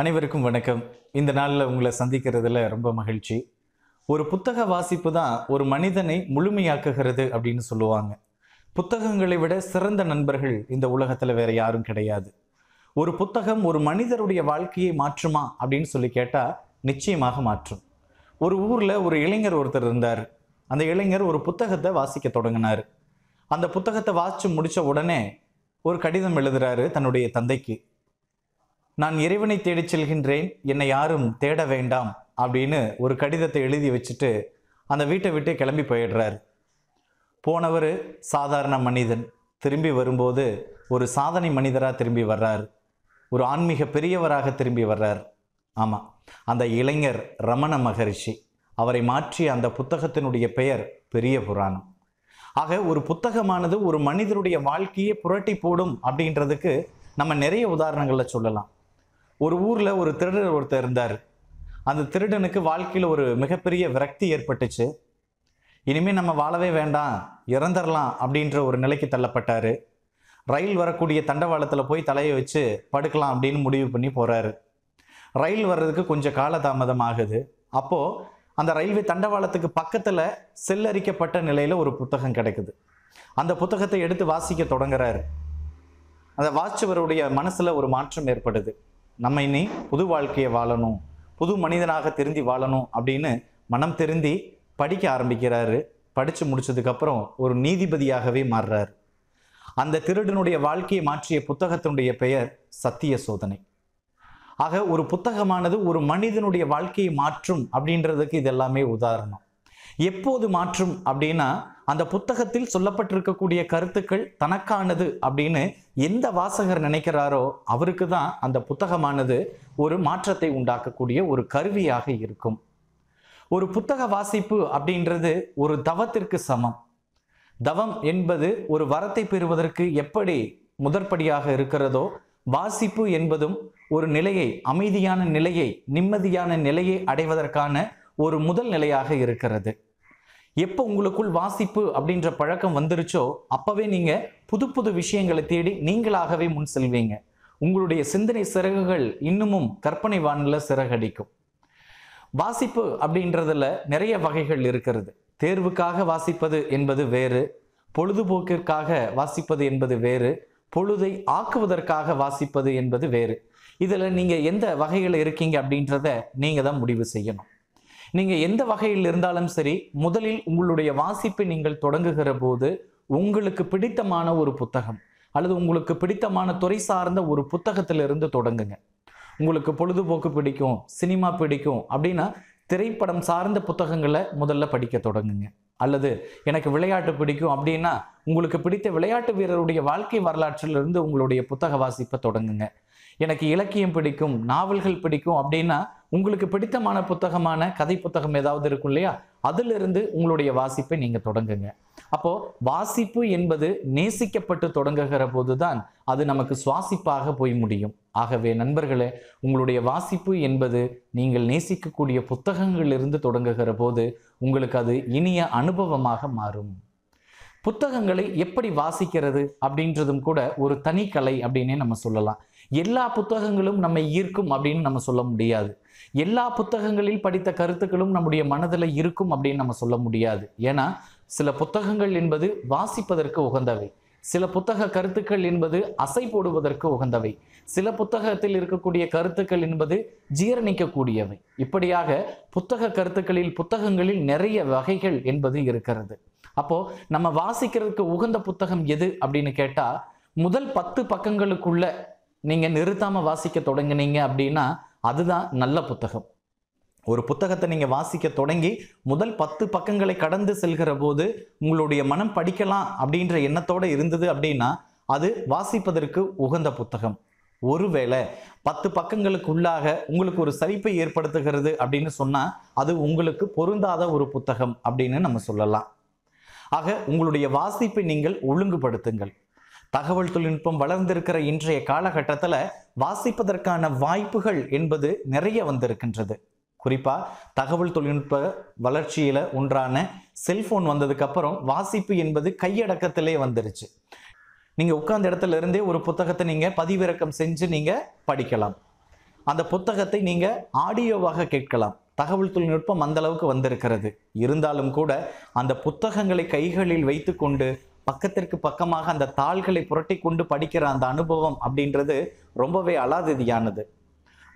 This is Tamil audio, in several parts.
அனைவருக்கும் வணக்கம் இந்த நாளில் உங்களை சந்திக்கிறதுல ரொம்ப மகிழ்ச்சி ஒரு புத்தக வாசிப்பு தான் ஒரு மனிதனை முழுமையாக்குகிறது அப்படின்னு சொல்லுவாங்க புத்தகங்களை விட சிறந்த நண்பர்கள் இந்த உலகத்தில் வேற யாரும் கிடையாது ஒரு புத்தகம் ஒரு மனிதருடைய வாழ்க்கையை மாற்றுமா அப்படின்னு சொல்லி கேட்டால் நிச்சயமாக மாற்றும் ஒரு ஊரில் ஒரு இளைஞர் ஒருத்தர் இருந்தார் அந்த இளைஞர் ஒரு புத்தகத்தை வாசிக்க தொடங்கினார் அந்த புத்தகத்தை வாசித்து முடித்த உடனே ஒரு கடிதம் எழுதுறாரு தன்னுடைய தந்தைக்கு நான் இறைவனை தேடிச் செல்கின்றேன் என்னை யாரும் தேட வேண்டாம் அப்படின்னு ஒரு கடிதத்தை எழுதி வச்சுட்டு அந்த வீட்டை விட்டு கிளம்பி போயிடுறார் போனவர் சாதாரண மனிதன் திரும்பி வரும்போது ஒரு சாதனை மனிதராக திரும்பி வர்றார் ஒரு ஆன்மீக பெரியவராக திரும்பி வர்றார் ஆமாம் அந்த இளைஞர் ரமண மகரிஷி அவரை மாற்றி அந்த புத்தகத்தினுடைய பெயர் பெரிய புராணம் ஆக ஒரு புத்தகமானது ஒரு மனிதருடைய வாழ்க்கையை புரட்டி போடும் அப்படின்றதுக்கு நம்ம நிறைய உதாரணங்களை சொல்லலாம் ஒரு ஊரில் ஒரு திருடர் ஒருத்தர் இருந்தார் அந்த திருடனுக்கு வாழ்க்கையில் ஒரு மிகப்பெரிய விரக்தி ஏற்பட்டுச்சு இனிமேல் நம்ம வாழவே வேண்டாம் இறந்துடலாம் அப்படின்ற ஒரு நிலைக்கு தள்ளப்பட்டார் ரயில் வரக்கூடிய தண்டவாளத்தில் போய் தலையை வச்சு படுக்கலாம் அப்படின்னு முடிவு பண்ணி போகிறாரு ரயில் வர்றதுக்கு கொஞ்சம் காலதாமதம் ஆகுது அப்போது அந்த ரயில்வே தண்டவாளத்துக்கு பக்கத்தில் செல்லரிக்கப்பட்ட நிலையில் ஒரு புத்தகம் கிடைக்குது அந்த புத்தகத்தை எடுத்து வாசிக்க தொடங்குறாரு அந்த வாசிச்சவருடைய மனசில் ஒரு மாற்றம் ஏற்படுது நம்ம இனி புது வாழ்க்கையை வாழணும் புது மனிதனாக திருந்தி வாழணும் அப்படின்னு மனம் திருந்தி படிக்க ஆரம்பிக்கிறாரு படித்து முடிச்சதுக்கப்புறம் ஒரு நீதிபதியாகவே மாறுறார் அந்த திருடனுடைய வாழ்க்கையை மாற்றிய புத்தகத்தினுடைய பெயர் சத்திய சோதனை ஆக ஒரு புத்தகமானது ஒரு மனிதனுடைய வாழ்க்கையை மாற்றும் அப்படின்றதுக்கு இதெல்லாமே உதாரணம் எப்போது மாற்றும் அப்படின்னா அந்த புத்தகத்தில் சொல்லப்பட்டிருக்கக்கூடிய கருத்துக்கள் தனக்கானது அப்படின்னு எந்த வாசகர் நினைக்கிறாரோ அவருக்கு தான் அந்த புத்தகமானது ஒரு மாற்றத்தை உண்டாக்கக்கூடிய ஒரு கருவியாக இருக்கும் ஒரு புத்தக வாசிப்பு அப்படின்றது ஒரு தவத்திற்கு சமம் தவம் என்பது ஒரு வரத்தை பெறுவதற்கு எப்படி முதற்படியாக இருக்கிறதோ வாசிப்பு என்பதும் ஒரு நிலையை அமைதியான நிலையை நிம்மதியான நிலையை அடைவதற்கான ஒரு முதல் நிலையாக இருக்கிறது எப்போ உங்களுக்குள் வாசிப்பு அப்படின்ற பழக்கம் வந்துருச்சோ அப்போவே நீங்கள் புது புது விஷயங்களை தேடி நீங்களாகவே முன் செல்வீங்க உங்களுடைய சிந்தனை சிறகுகள் இன்னமும் கற்பனை வானில் சிறகடிக்கும் வாசிப்பு அப்படின்றதுல நிறைய வகைகள் இருக்கிறது தேர்வுக்காக வாசிப்பது என்பது வேறு பொழுதுபோக்கிற்காக வாசிப்பது என்பது வேறு பொழுதை ஆக்குவதற்காக வாசிப்பது என்பது வேறு இதில் நீங்கள் எந்த வகைகளில் இருக்கீங்க அப்படின்றத நீங்கள் தான் முடிவு செய்யணும் நீங்க எந்த வகையில் இருந்தாலும் சரி முதலில் உங்களுடைய வாசிப்பை நீங்கள் தொடங்குகிற போது உங்களுக்கு பிடித்தமான ஒரு புத்தகம் அல்லது உங்களுக்கு பிடித்தமான துறை சார்ந்த ஒரு புத்தகத்திலிருந்து தொடங்குங்க உங்களுக்கு பொழுதுபோக்கு பிடிக்கும் சினிமா பிடிக்கும் அப்படின்னா திரைப்படம் சார்ந்த புத்தகங்களை முதல்ல படிக்க தொடங்குங்க அல்லது எனக்கு விளையாட்டு பிடிக்கும் அப்படின்னா உங்களுக்கு பிடித்த விளையாட்டு வீரருடைய வாழ்க்கை வரலாற்றிலிருந்து உங்களுடைய புத்தக வாசிப்பை தொடங்குங்க எனக்கு இலக்கியம் பிடிக்கும் நாவல்கள் பிடிக்கும் அப்படின்னா உங்களுக்கு பிடித்தமான புத்தகமான கதை புத்தகம் ஏதாவது இருக்கும் இல்லையா அதிலிருந்து உங்களுடைய வாசிப்பை நீங்கள் தொடங்குங்க அப்போ வாசிப்பு என்பது நேசிக்கப்பட்டு தொடங்குகிற போதுதான் அது நமக்கு சுவாசிப்பாக போய் முடியும் ஆகவே நண்பர்களே உங்களுடைய வாசிப்பு என்பது நீங்கள் நேசிக்கக்கூடிய புத்தகங்களிலிருந்து தொடங்குகிற போது உங்களுக்கு அது இனிய அனுபவமாக மாறும் புத்தகங்களை எப்படி வாசிக்கிறது அப்படின்றதும் கூட ஒரு தனிக்கலை அப்படின்னே நம்ம சொல்லலாம் எல்லா புத்தகங்களும் நம்மை ஈர்க்கும் அப்படின்னு நம்ம சொல்ல முடியாது எல்லா புத்தகங்களில் படித்த கருத்துக்களும் நம்முடைய மனதில் இருக்கும் அப்படின்னு நம்ம சொல்ல முடியாது ஏன்னா சில புத்தகங்கள் என்பது வாசிப்பதற்கு உகந்தவை சில புத்தக கருத்துக்கள் என்பது அசை போடுவதற்கு உகந்தவை சில புத்தகத்தில் இருக்கக்கூடிய கருத்துக்கள் என்பது ஜீரணிக்கக்கூடியவை இப்படியாக புத்தக கருத்துக்களில் புத்தகங்களில் நிறைய வகைகள் என்பது இருக்கிறது அப்போது நம்ம வாசிக்கிறதுக்கு உகந்த புத்தகம் எது அப்படின்னு கேட்டால் முதல் பத்து பக்கங்களுக்குள்ள நீங்கள் நிறுத்தாமல் வாசிக்க தொடங்கினீங்க அப்படின்னா அதுதான் நல்ல புத்தகம் ஒரு புத்தகத்தை நீங்கள் வாசிக்க தொடங்கி முதல் பத்து பக்கங்களை கடந்து செல்கிற போது உங்களுடைய மனம் படிக்கலாம் அப்படின்ற எண்ணத்தோடு இருந்தது அப்படின்னா அது வாசிப்பதற்கு உகந்த புத்தகம் ஒருவேளை பத்து பக்கங்களுக்குள்ளாக உங்களுக்கு ஒரு சலிப்பை ஏற்படுத்துகிறது அப்படின்னு சொன்னால் அது உங்களுக்கு பொருந்தாத ஒரு புத்தகம் அப்படின்னு நம்ம சொல்லலாம் ஆக உங்களுடைய வாசிப்பை நீங்கள் ஒழுங்குபடுத்துங்கள் தகவல் தொழில்நுட்பம் வளர்ந்திருக்கிற இன்றைய காலகட்டத்தில் வாசிப்பதற்கான வாய்ப்புகள் என்பது நிறைய வந்திருக்கின்றது குறிப்பாக தகவல் தொழில்நுட்ப வளர்ச்சியில் ஒன்றான செல்ஃபோன் வந்ததுக்கப்புறம் வாசிப்பு என்பது கையடக்கத்திலே வந்துருச்சு நீங்கள் உட்கார்ந்த இடத்துல இருந்தே ஒரு புத்தகத்தை நீங்கள் பதிவிறக்கம் செஞ்சு நீங்கள் படிக்கலாம் அந்த புத்தகத்தை நீங்கள் ஆடியோவாக கேட்கலாம் தகவல் தொழில்நுட்பம் அந்த அளவுக்கு வந்திருக்கிறது இருந்தாலும் கூட அந்த புத்தகங்களை கைகளில் வைத்துக்கொண்டு பக்கத்திற்கு பக்கமாக அந்த தாள்களை புரட்டி கொண்டு படிக்கிற அந்த அனுபவம் அப்படின்றது ரொம்பவே அலாதிதியானது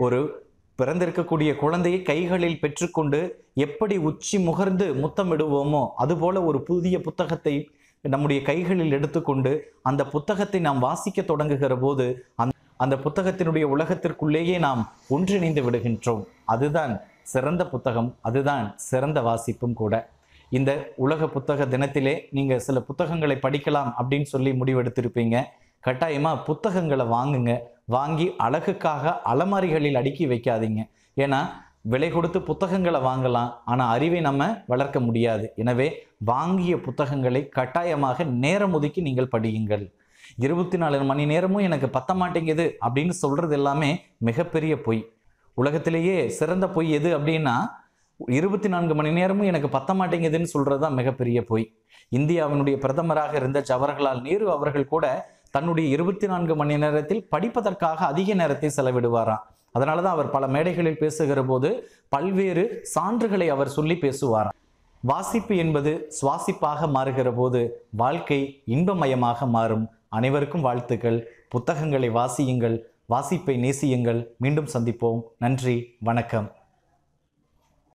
ஒரு பிறந்திருக்கக்கூடிய குழந்தையை கைகளில் பெற்றுக்கொண்டு எப்படி உச்சி முகர்ந்து முத்தமிடுவோமோ அதுபோல ஒரு புதிய புத்தகத்தை நம்முடைய கைகளில் எடுத்துக்கொண்டு அந்த புத்தகத்தை நாம் வாசிக்க தொடங்குகிற போது அந்த அந்த புத்தகத்தினுடைய உலகத்திற்குள்ளேயே நாம் ஒன்றிணைந்து விடுகின்றோம் அதுதான் சிறந்த புத்தகம் அதுதான் சிறந்த வாசிப்பும் கூட இந்த உலக புத்தக தினத்திலே நீங்கள் சில புத்தகங்களை படிக்கலாம் அப்படின்னு சொல்லி முடிவெடுத்திருப்பீங்க கட்டாயமாக புத்தகங்களை வாங்குங்க வாங்கி அழகுக்காக அலமாரிகளில் அடுக்கி வைக்காதீங்க ஏன்னா விலை கொடுத்து புத்தகங்களை வாங்கலாம் ஆனால் அறிவை நம்ம வளர்க்க முடியாது எனவே வாங்கிய புத்தகங்களை கட்டாயமாக நேரம் ஒதுக்கி நீங்கள் படியுங்கள் இருபத்தி நாலு மணி நேரமும் எனக்கு பத்த மாட்டேங்குது அப்படின்னு சொல்கிறது எல்லாமே மிகப்பெரிய பொய் உலகத்திலேயே சிறந்த பொய் எது அப்படின்னா இருபத்தி நான்கு மணி நேரமும் எனக்கு பத்த மாட்டேங்குதுன்னு சொல்கிறது தான் மிகப்பெரிய பொய் இந்தியாவினுடைய பிரதமராக இருந்த ஜவஹர்லால் நேரு அவர்கள் கூட தன்னுடைய இருபத்தி நான்கு மணி நேரத்தில் படிப்பதற்காக அதிக நேரத்தை செலவிடுவாராம் அதனால தான் அவர் பல மேடைகளில் பேசுகிற போது பல்வேறு சான்றுகளை அவர் சொல்லி பேசுவாராம் வாசிப்பு என்பது சுவாசிப்பாக மாறுகிற போது வாழ்க்கை இன்பமயமாக மாறும் அனைவருக்கும் வாழ்த்துக்கள் புத்தகங்களை வாசியுங்கள் வாசிப்பை நேசியுங்கள் மீண்டும் சந்திப்போம் நன்றி வணக்கம்